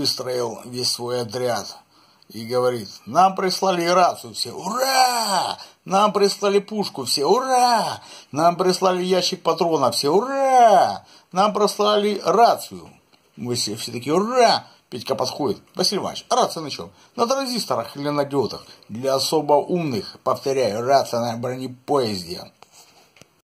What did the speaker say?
выстроил весь свой отряд и говорит, нам прислали рацию все, ура! Нам прислали пушку все, ура! Нам прислали ящик патрона все, ура! Нам прислали рацию. Мы все, все такие, ура! Петька подходит. Василий Иванович, а рация на чем? На транзисторах или на диодах? Для особо умных, повторяю, рация на бронепоезде.